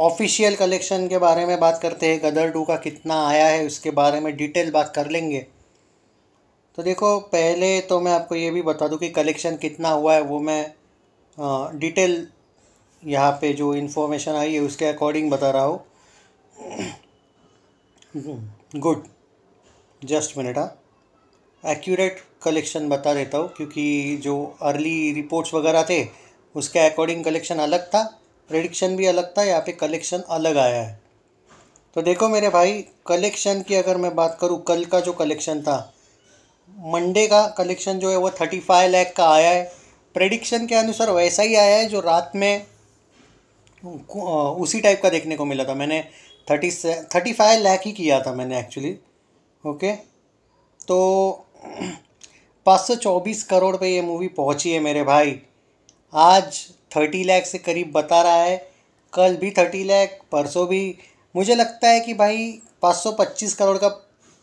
official collection के बारे में बात करते हैं गदर टू का कितना आया है उसके बारे में डिटेल बात कर लेंगे तो देखो पहले तो मैं आपको ये भी बता दूं कि कलेक्शन कितना हुआ है वो मैं आ, डिटेल यहाँ पे जो इन्फॉर्मेशन आई है उसके अकॉर्डिंग बता रहा हूँ गुड जस्ट मिनट हाँ एक्यूरेट कलेक्शन बता देता हूँ क्योंकि जो अर्ली रिपोर्ट्स वगैरह थे उसके अकॉर्डिंग कलेक्शन अलग था प्रेडिक्शन भी अलग था यहाँ पे कलेक्शन अलग आया है तो देखो मेरे भाई कलेक्शन की अगर मैं बात करूँ कल का जो कलेक्शन था मंडे का कलेक्शन जो है वो थर्टी फाइव लैख का आया है प्रेडिक्शन के अनुसार वैसा ही आया है जो रात में उसी टाइप का देखने को मिला था मैंने थर्टी से थर्टी फाइव लैख ही किया था मैंने एक्चुअली ओके तो पाँच सौ चौबीस करोड़ पे ये मूवी पहुंची है मेरे भाई आज थर्टी लैख से करीब बता रहा है कल भी थर्टी लैख परसों भी मुझे लगता है कि भाई पाँच सौ पच्चीस करोड़ का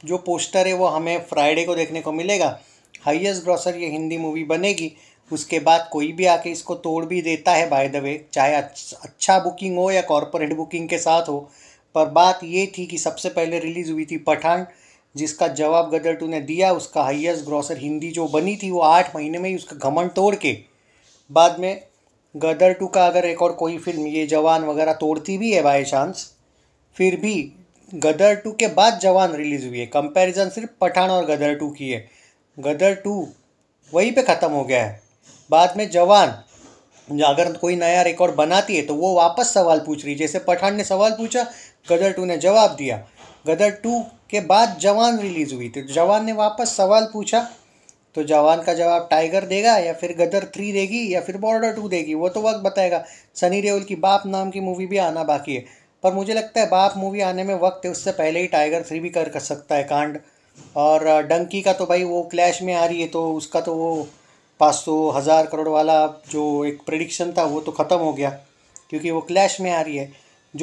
जो पोस्टर है वो हमें फ्राइडे को देखने को मिलेगा हाईएस्ट ग्रॉसर ये हिंदी मूवी बनेगी उसके बाद कोई भी आके इसको तोड़ भी देता है बाय द वे चाहे अच्छा बुकिंग हो या कॉरपोरेट बुकिंग के साथ हो पर बात ये थी कि सबसे पहले रिलीज़ हुई थी पठान जिसका जवाब गदर टू ने दिया उसका हाइएस्ट ग्रॉसर हिंदी जो बनी थी वो आठ महीने में ही उसका घमंड तोड़ के बाद में गदर टू का अगर एक और कोई फिल्म ये जवान वगैरह तोड़ती भी है बाई चांस फिर भी गदर टू के बाद जवान रिलीज़ हुई है कंपैरिजन सिर्फ पठान और गदर टू की है गदर टू वहीं पे ख़त्म हो गया है बाद में जवान अगर कोई नया रिकॉर्ड बनाती है तो वो वापस सवाल पूछ रही जैसे पठान ने सवाल पूछा गदर टू ने जवाब दिया गदर टू के बाद जवान रिलीज़ हुई तो जवान ने वापस सवाल पूछा तो जवान का जवाब टाइगर देगा या फिर गदर थ्री देगी या फिर बॉर्डर टू देगी वो तो वक्त बताएगा सनी देओल की बाप नाम की मूवी भी आना बाकी है पर मुझे लगता है बाप मूवी आने में वक्त है उससे पहले ही टाइगर थ्री भी कर कर सकता है कांड और डंकी का तो भाई वो क्लैश में आ रही है तो उसका तो वो पाँच सौ हज़ार करोड़ वाला जो एक प्रडिक्शन था वो तो ख़त्म हो गया क्योंकि वो क्लैश में आ रही है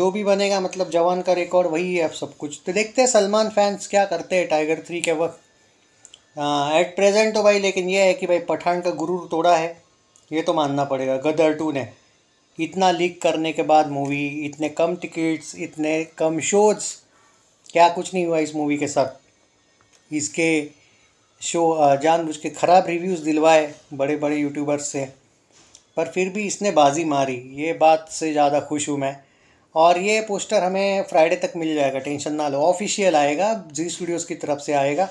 जो भी बनेगा मतलब जवान का रिकॉर्ड वही है अब सब कुछ तो देखते हैं सलमान फैंस क्या करते हैं टाइगर थ्री के वक्त एट हाँ, प्रेजेंट तो भाई लेकिन ये है कि भाई पठान का गुरूर तोड़ा है ये तो मानना पड़ेगा गदर टू ने इतना लीक करने के बाद मूवी इतने कम टिकट्स इतने कम शोज क्या कुछ नहीं हुआ इस मूवी के साथ इसके शो जानबूझ के ख़राब रिव्यूज़ दिलवाए बड़े बड़े यूट्यूबर्स से पर फिर भी इसने बाजी मारी ये बात से ज़्यादा खुश हूँ मैं और ये पोस्टर हमें फ्राइडे तक मिल जाएगा टेंशन ना लो ऑफिशियल आएगा जी स्टूडियोज़ की तरफ से आएगा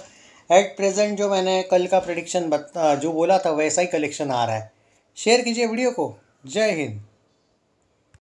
एट प्रेजेंट जो मैंने कल का प्रडिक्शन बता जो बोला था वैसा ही कलेक्शन आ रहा है शेयर कीजिए वीडियो को जय हिंद